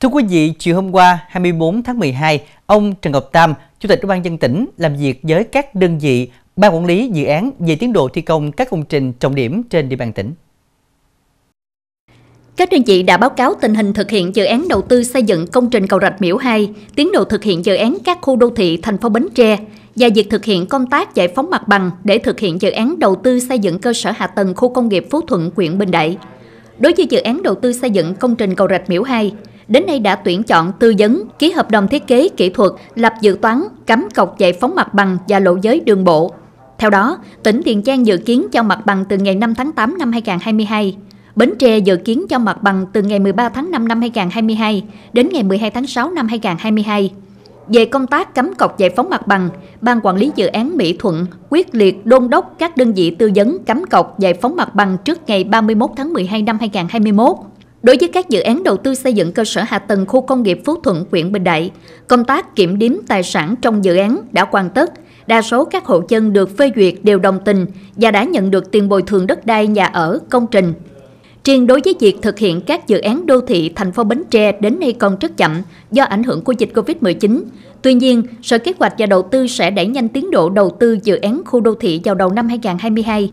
Thưa quý vị, chiều hôm qua 24 tháng 12, ông Trần Ngọc Tam, Chủ tịch Ủy ban dân tỉnh làm việc với các đơn vị ban quản lý dự án về tiến độ thi công các công trình trọng điểm trên địa bàn tỉnh. Các đơn vị đã báo cáo tình hình thực hiện dự án đầu tư xây dựng công trình cầu rạch Miễu 2, tiến độ thực hiện dự án các khu đô thị thành phố Bến Tre và việc thực hiện công tác giải phóng mặt bằng để thực hiện dự án đầu tư xây dựng cơ sở hạ tầng khu công nghiệp Phú Thuận, huyện Bình Đại. Đối với dự án đầu tư xây dựng công trình cầu rạch Miễu 2, đến nay đã tuyển chọn tư vấn, ký hợp đồng thiết kế kỹ thuật, lập dự toán, cắm cọc giải phóng mặt bằng và lộ giới đường bộ. Theo đó, tỉnh Tiền Giang dự kiến cho mặt bằng từ ngày 5 tháng 8 năm 2022. Bến Tre dự kiến cho mặt bằng từ ngày 13 tháng 5 năm 2022 đến ngày 12 tháng 6 năm 2022. Về công tác cắm cọc giải phóng mặt bằng, Ban Quản lý Dự án Mỹ Thuận quyết liệt đôn đốc các đơn vị tư vấn cắm cọc giải phóng mặt bằng trước ngày 31 tháng 12 năm 2021 Đối với các dự án đầu tư xây dựng cơ sở hạ tầng khu công nghiệp Phú Thuận, huyện Bình Đại, công tác kiểm đếm tài sản trong dự án đã hoàn tất. Đa số các hộ dân được phê duyệt đều đồng tình và đã nhận được tiền bồi thường đất đai nhà ở, công trình. Riêng đối với việc thực hiện các dự án đô thị thành phố Bến Tre đến nay còn rất chậm do ảnh hưởng của dịch Covid-19. Tuy nhiên, Sở Kế hoạch và Đầu tư sẽ đẩy nhanh tiến độ đầu tư dự án khu đô thị vào đầu năm 2022.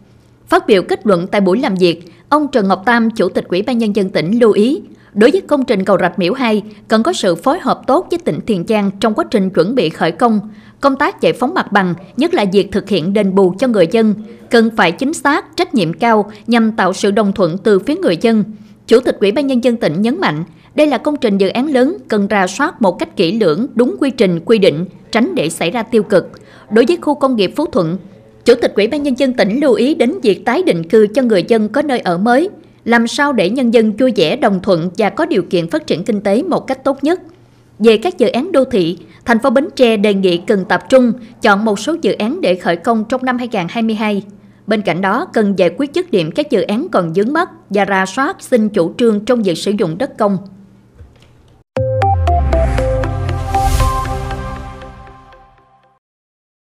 Phát biểu kết luận tại buổi làm việc, ông Trần Ngọc Tam, Chủ tịch Ủy ban Nhân dân tỉnh lưu ý, đối với công trình cầu rạch Miễu 2, cần có sự phối hợp tốt với tỉnh Tiền Giang trong quá trình chuẩn bị khởi công. Công tác giải phóng mặt bằng, nhất là việc thực hiện đền bù cho người dân, cần phải chính xác, trách nhiệm cao nhằm tạo sự đồng thuận từ phía người dân. Chủ tịch Ủy ban Nhân dân tỉnh nhấn mạnh, đây là công trình dự án lớn cần ra soát một cách kỹ lưỡng đúng quy trình quy định, tránh để xảy ra tiêu cực. Đối với khu công nghiệp Phú Thuận, Chủ tịch Ủy ban Nhân dân tỉnh lưu ý đến việc tái định cư cho người dân có nơi ở mới, làm sao để nhân dân vui vẻ đồng thuận và có điều kiện phát triển kinh tế một cách tốt nhất. Về các dự án đô thị, thành phố Bến Tre đề nghị cần tập trung chọn một số dự án để khởi công trong năm 2022. Bên cạnh đó, cần giải quyết dứt điểm các dự án còn dướng mắt và ra soát xin chủ trương trong việc sử dụng đất công.